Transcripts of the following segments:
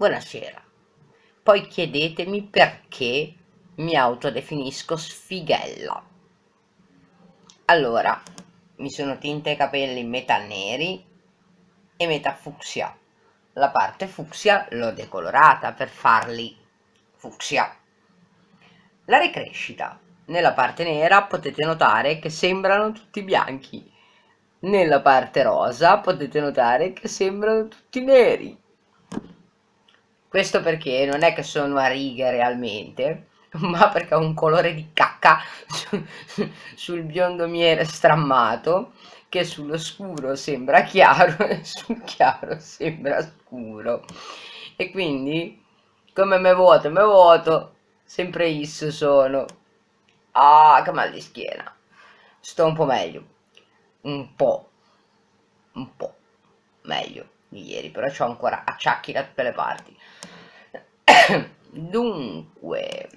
Buonasera. Poi chiedetemi perché mi autodefinisco sfighella. Allora, mi sono tinta i capelli metà neri e metà fucsia. La parte fucsia l'ho decolorata per farli fucsia. La ricrescita. Nella parte nera potete notare che sembrano tutti bianchi. Nella parte rosa potete notare che sembrano tutti neri. Questo perché non è che sono a righe realmente, ma perché ho un colore di cacca su, sul biondo miele strammato che sullo scuro sembra chiaro e sul chiaro sembra scuro e quindi come me vuoto e me vuoto sempre isso sono ah che mal di schiena sto un po' meglio un po' un po' meglio di ieri, però ho ancora acciacchi da tutte le parti. Dunque,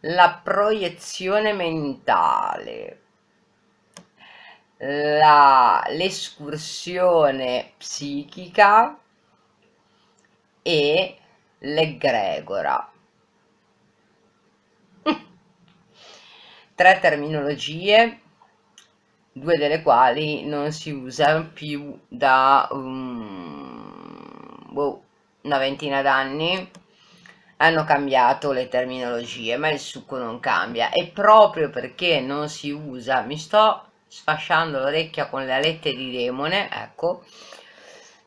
la proiezione mentale, l'escursione psichica e l'egregora. Tre terminologie due delle quali non si usano più da um, boh, una ventina d'anni hanno cambiato le terminologie ma il succo non cambia e proprio perché non si usa mi sto sfasciando l'orecchia con le alette di demone ecco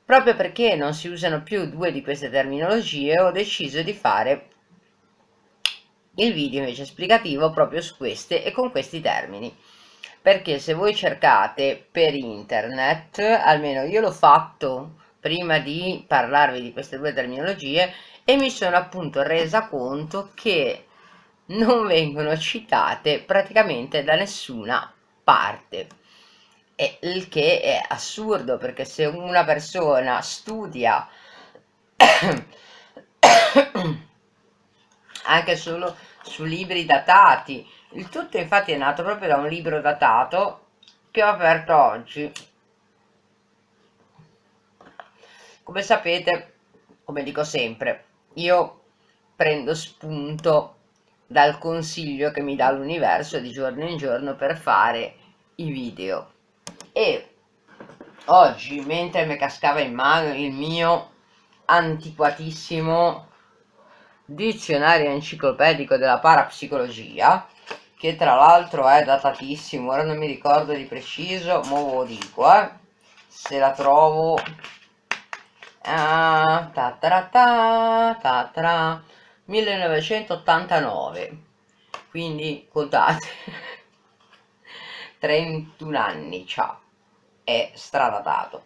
proprio perché non si usano più due di queste terminologie ho deciso di fare il video invece esplicativo proprio su queste e con questi termini perché se voi cercate per internet, almeno io l'ho fatto prima di parlarvi di queste due terminologie e mi sono appunto resa conto che non vengono citate praticamente da nessuna parte. E il che è assurdo perché se una persona studia anche solo su libri datati il tutto infatti è nato proprio da un libro datato che ho aperto oggi. Come sapete, come dico sempre, io prendo spunto dal consiglio che mi dà l'universo di giorno in giorno per fare i video. E oggi, mentre mi cascava in mano il mio antiquatissimo dizionario enciclopedico della parapsicologia, che tra l'altro è datatissimo, ora non mi ricordo di preciso, ma lo dico, eh. Se la trovo... Ah, ta ta ta ta ta 1989. Quindi contate 31 anni, ciao. È stradatato.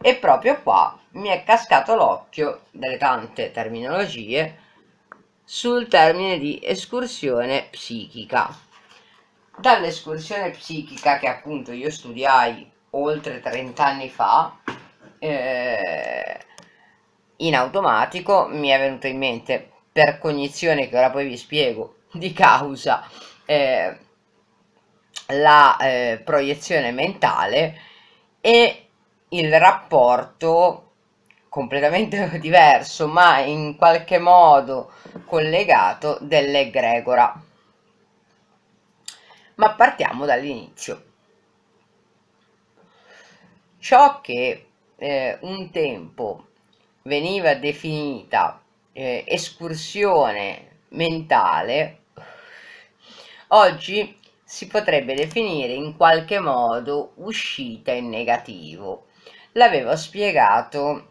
E proprio qua mi è cascato l'occhio delle tante terminologie sul termine di escursione psichica. Dall'escursione psichica che appunto io studiai oltre 30 anni fa, eh, in automatico mi è venuto in mente per cognizione che ora poi vi spiego di causa eh, la eh, proiezione mentale e il rapporto completamente diverso, ma in qualche modo collegato dell'egregora. Ma partiamo dall'inizio. Ciò che eh, un tempo veniva definita eh, escursione mentale, oggi si potrebbe definire in qualche modo uscita in negativo. L'avevo spiegato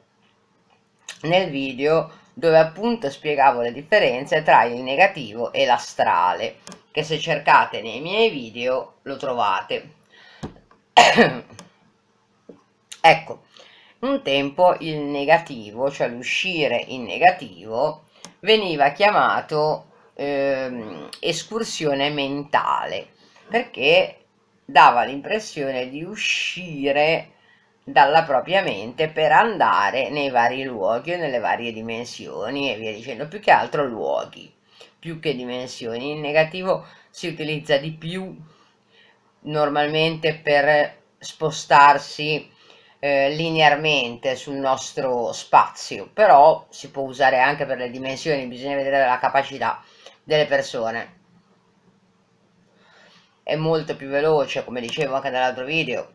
nel video dove appunto spiegavo le differenze tra il negativo e l'astrale, che se cercate nei miei video lo trovate. ecco, un tempo il negativo, cioè l'uscire in negativo, veniva chiamato eh, escursione mentale, perché dava l'impressione di uscire dalla propria mente per andare nei vari luoghi o nelle varie dimensioni e via dicendo, più che altro luoghi, più che dimensioni. Il negativo si utilizza di più normalmente per spostarsi eh, linearmente sul nostro spazio, però si può usare anche per le dimensioni, bisogna vedere la capacità delle persone. È molto più veloce, come dicevo anche nell'altro video,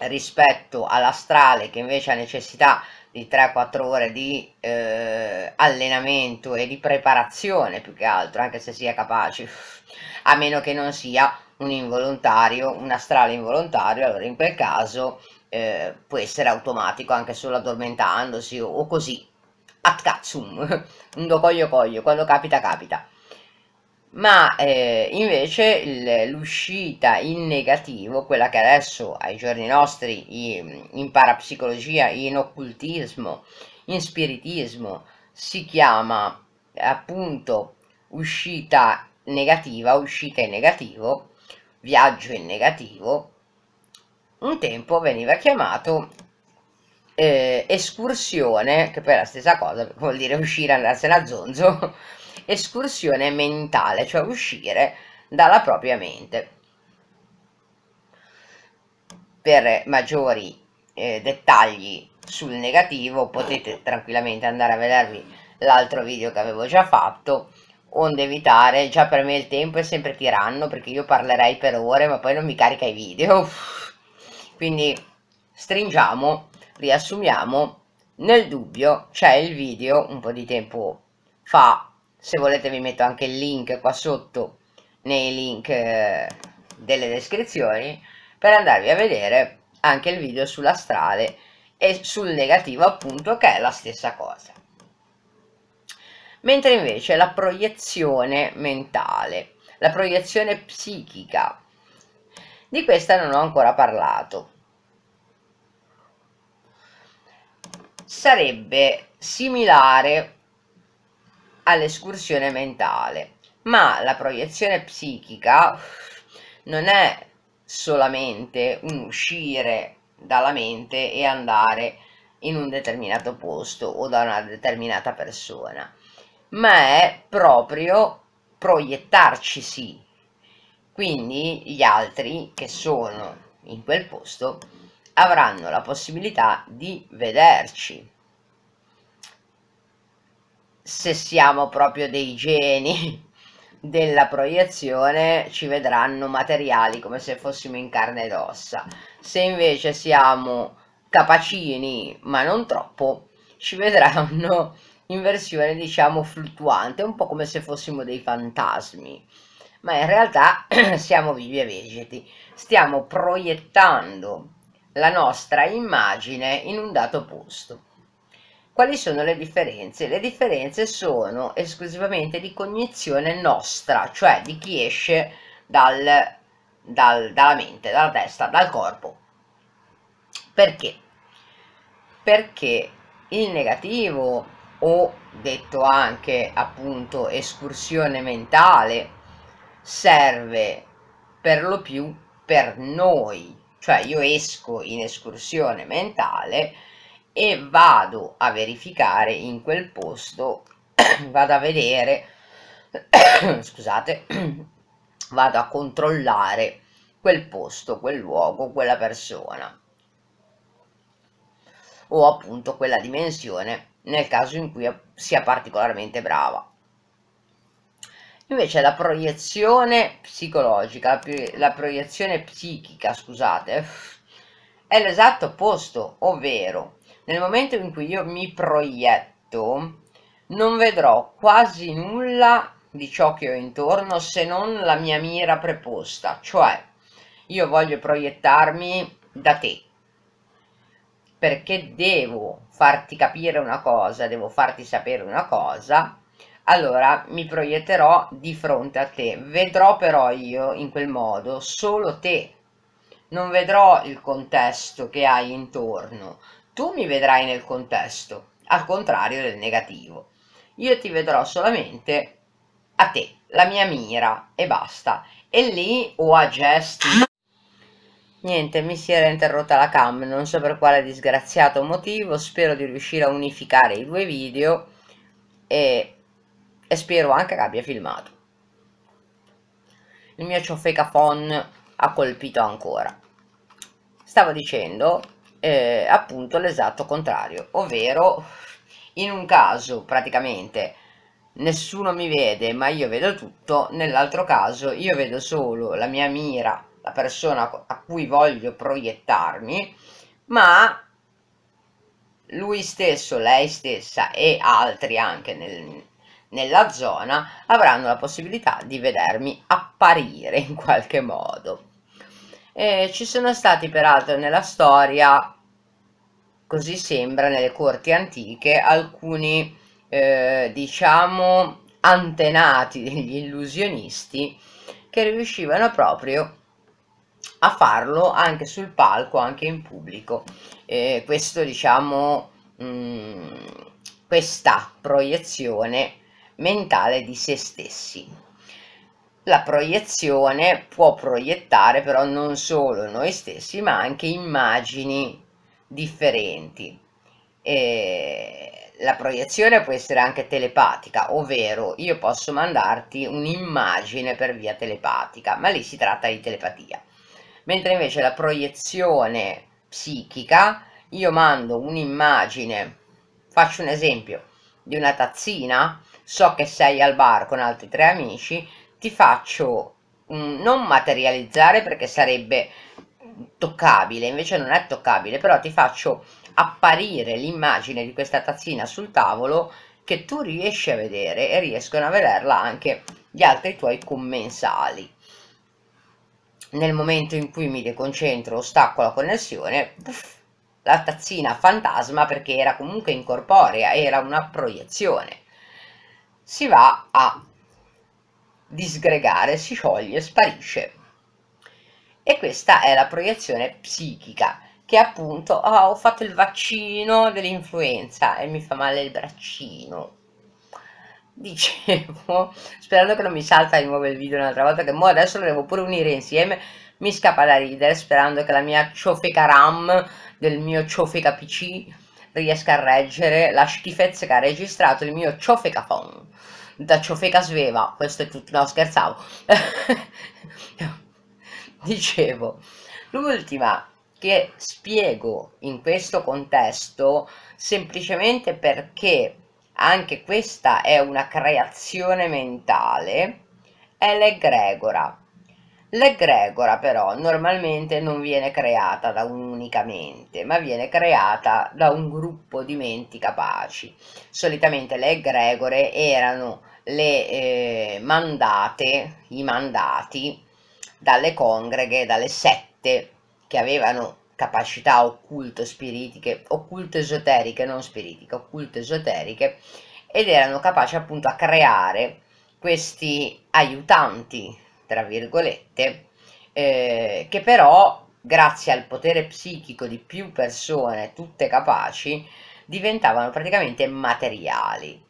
rispetto all'astrale che invece ha necessità di 3-4 ore di eh, allenamento e di preparazione più che altro, anche se sia capace, a meno che non sia un involontario, un astrale involontario, allora in quel caso eh, può essere automatico anche solo addormentandosi o, o così, at cazzum, un do coglio coglio, quando capita capita ma eh, invece l'uscita in negativo, quella che adesso ai giorni nostri in, in parapsicologia, in occultismo, in spiritismo si chiama appunto uscita negativa, uscita in negativo, viaggio in negativo, un tempo veniva chiamato eh, escursione, che poi è la stessa cosa, vuol dire uscire, andarsene a zonzo, escursione mentale, cioè uscire dalla propria mente. Per maggiori eh, dettagli sul negativo potete tranquillamente andare a vedervi l'altro video che avevo già fatto onde evitare, già per me il tempo è sempre tiranno perché io parlerei per ore ma poi non mi carica i video quindi stringiamo, riassumiamo nel dubbio c'è il video un po' di tempo fa se volete vi metto anche il link qua sotto nei link eh, delle descrizioni per andarvi a vedere anche il video sulla strade e sul negativo appunto che è la stessa cosa mentre invece la proiezione mentale la proiezione psichica di questa non ho ancora parlato sarebbe similare all'escursione mentale. Ma la proiezione psichica non è solamente un uscire dalla mente e andare in un determinato posto o da una determinata persona, ma è proprio proiettarci sì. Quindi gli altri che sono in quel posto avranno la possibilità di vederci se siamo proprio dei geni della proiezione ci vedranno materiali come se fossimo in carne ed ossa se invece siamo capacini ma non troppo ci vedranno in versione diciamo fluttuante un po' come se fossimo dei fantasmi ma in realtà siamo vivi e vegeti stiamo proiettando la nostra immagine in un dato posto quali sono le differenze? Le differenze sono esclusivamente di cognizione nostra, cioè di chi esce dal, dal, dalla mente, dalla testa, dal corpo. Perché? Perché il negativo o detto anche appunto escursione mentale serve per lo più per noi, cioè io esco in escursione mentale e vado a verificare in quel posto vado a vedere scusate vado a controllare quel posto quel luogo quella persona o appunto quella dimensione nel caso in cui sia particolarmente brava invece la proiezione psicologica la, proiezione psichica scusate è l'esatto opposto ovvero nel momento in cui io mi proietto, non vedrò quasi nulla di ciò che ho intorno se non la mia mira preposta, cioè io voglio proiettarmi da te perché devo farti capire una cosa, devo farti sapere una cosa, allora mi proietterò di fronte a te. Vedrò però io in quel modo solo te. Non vedrò il contesto che hai intorno, tu mi vedrai nel contesto, al contrario del negativo. Io ti vedrò solamente a te, la mia mira e basta. E lì o a gesti. Niente, mi si era interrotta la cam, non so per quale disgraziato motivo, spero di riuscire a unificare i due video e, e spero anche che abbia filmato. Il mio ciofecafon ha colpito ancora. Stavo dicendo eh, appunto l'esatto contrario, ovvero in un caso praticamente nessuno mi vede ma io vedo tutto, nell'altro caso io vedo solo la mia mira, la persona a cui voglio proiettarmi, ma lui stesso, lei stessa e altri anche nel, nella zona avranno la possibilità di vedermi apparire in qualche modo. E ci sono stati peraltro nella storia così sembra nelle corti antiche, alcuni eh, diciamo antenati degli illusionisti che riuscivano proprio a farlo anche sul palco, anche in pubblico. Eh, questo diciamo, mh, mm, questa proiezione mentale di se stessi. La proiezione può proiettare però non solo noi stessi ma anche immagini differenti. E la proiezione può essere anche telepatica, ovvero io posso mandarti un'immagine per via telepatica, ma lì si tratta di telepatia. Mentre invece la proiezione psichica, io mando un'immagine, faccio un esempio, di una tazzina, so che sei al bar con altri tre amici, ti faccio non materializzare perché sarebbe toccabile, invece non è toccabile, però ti faccio apparire l'immagine di questa tazzina sul tavolo che tu riesci a vedere e riescono a vederla anche gli altri tuoi commensali. Nel momento in cui mi deconcentro o stacco la connessione, puff, la tazzina fantasma perché era comunque incorporea, era una proiezione. Si va a disgregare, si scioglie, sparisce. E questa è la proiezione psichica, che appunto oh, ho fatto il vaccino dell'influenza e mi fa male il braccino. Dicevo, sperando che non mi salta di nuovo il video un'altra volta, che mo adesso lo devo pure unire insieme, mi scappa da ridere sperando che la mia ciofeca RAM del mio ciofeca PC riesca a reggere la schifezza che ha registrato il mio ciofeca phone da ciofeca sveva questo è tutto no scherzavo dicevo, l'ultima che spiego in questo contesto semplicemente perché anche questa è una creazione mentale, è l'egregora. L'egregora però normalmente non viene creata da un'unica mente, ma viene creata da un gruppo di menti capaci. Solitamente le egregore erano le eh, mandate, i mandati dalle congreghe, dalle sette che avevano capacità occulto-spiritiche, occulto-esoteriche, non spiritiche, occulto-esoteriche, ed erano capaci appunto a creare questi aiutanti, tra virgolette, eh, che però grazie al potere psichico di più persone, tutte capaci, diventavano praticamente materiali.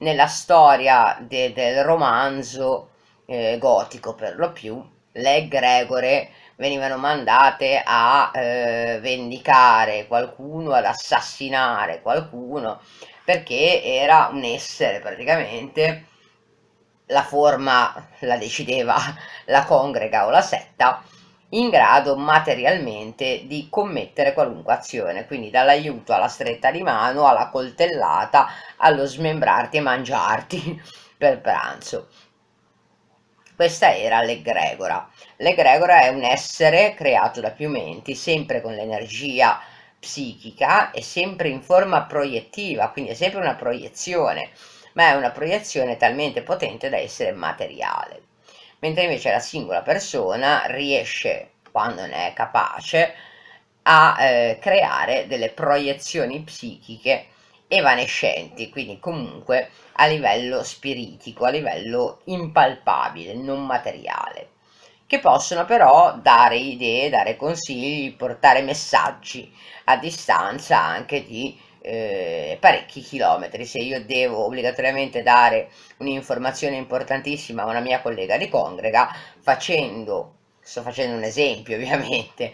Nella storia de, del romanzo eh, gotico per lo più le egregore venivano mandate a eh, vendicare qualcuno, ad assassinare qualcuno, perché era un essere praticamente, la forma la decideva la congrega o la setta, in grado materialmente di commettere qualunque azione, quindi dall'aiuto alla stretta di mano, alla coltellata, allo smembrarti e mangiarti per pranzo. Questa era l'egregora. L'egregora è un essere creato da più menti, sempre con l'energia psichica e sempre in forma proiettiva, quindi è sempre una proiezione, ma è una proiezione talmente potente da essere materiale. Mentre invece la singola persona riesce, quando ne è capace, a eh, creare delle proiezioni psichiche evanescenti, quindi comunque a livello spiritico, a livello impalpabile, non materiale, che possono però dare idee, dare consigli, portare messaggi a distanza anche di eh, parecchi chilometri. Se io devo obbligatoriamente dare un'informazione importantissima a una mia collega di congrega, facendo, sto facendo un esempio ovviamente,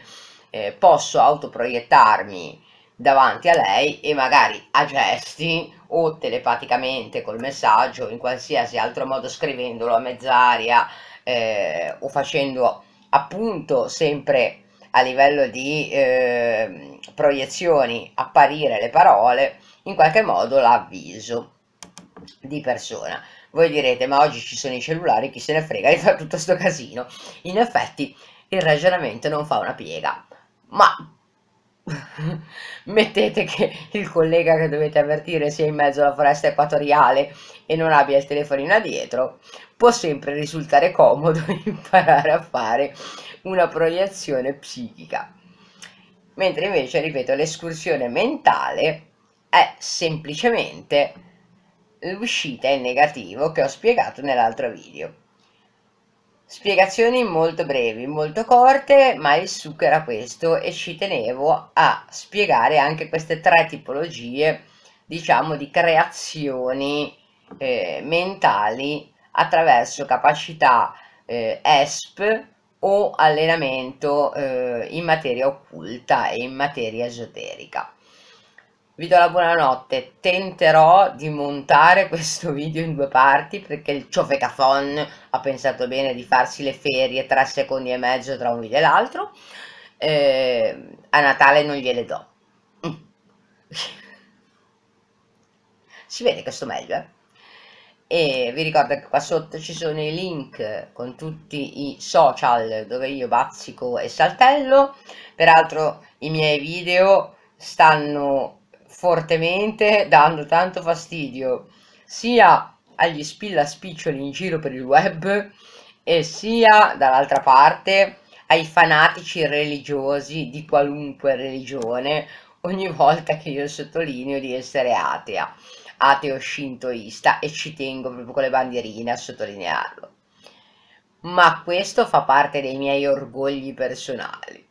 eh, posso autoproiettarmi davanti a lei e magari a gesti o telepaticamente col messaggio, in qualsiasi altro modo scrivendolo a mezz'aria eh, o facendo appunto sempre a livello di eh, proiezioni apparire le parole, in qualche modo l'avviso di persona. Voi direte, ma oggi ci sono i cellulari, chi se ne frega di fare tutto questo casino? In effetti il ragionamento non fa una piega, ma Mettete che il collega che dovete avvertire sia in mezzo alla foresta equatoriale e non abbia il telefonino dietro, può sempre risultare comodo imparare a fare una proiezione psichica. Mentre invece, ripeto, l'escursione mentale è semplicemente l'uscita in negativo che ho spiegato nell'altro video. Spiegazioni molto brevi, molto corte, ma il succo era questo e ci tenevo a spiegare anche queste tre tipologie, diciamo, di creazioni eh, mentali attraverso capacità eh, ESP o allenamento eh, in materia occulta e in materia esoterica vi do la buonanotte, tenterò di montare questo video in due parti perché il ciofecafon ha pensato bene di farsi le ferie tre secondi e mezzo tra un video e l'altro, eh, a Natale non gliele do. Mm. si vede che sto meglio, eh? E vi ricordo che qua sotto ci sono i link con tutti i social dove io bazzico e saltello, peraltro i miei video stanno fortemente dando tanto fastidio sia agli spillaciccioli in giro per il web e sia dall'altra parte ai fanatici religiosi di qualunque religione ogni volta che io sottolineo di essere atea, ateo shintoista e ci tengo proprio con le bandierine a sottolinearlo. Ma questo fa parte dei miei orgogli personali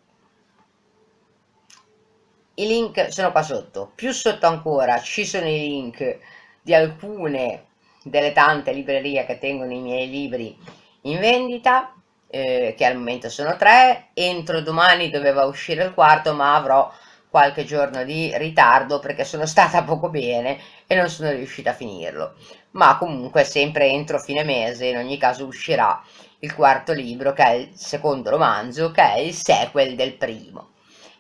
i link sono qua sotto più sotto ancora ci sono i link di alcune delle tante librerie che tengono i miei libri in vendita eh, che al momento sono tre entro domani doveva uscire il quarto ma avrò qualche giorno di ritardo perché sono stata poco bene e non sono riuscita a finirlo ma comunque sempre entro fine mese in ogni caso uscirà il quarto libro che è il secondo romanzo che è il sequel del primo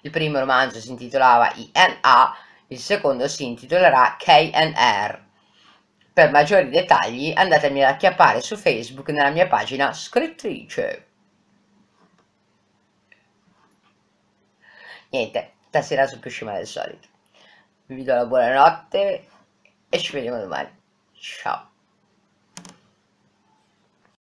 il primo romanzo si intitolava INA, il secondo si intitolerà KNR. Per maggiori dettagli andatemi ad acchiappare su Facebook nella mia pagina scrittrice. Niente, stasera sono più scema del solito. Vi do la buonanotte e ci vediamo domani. Ciao.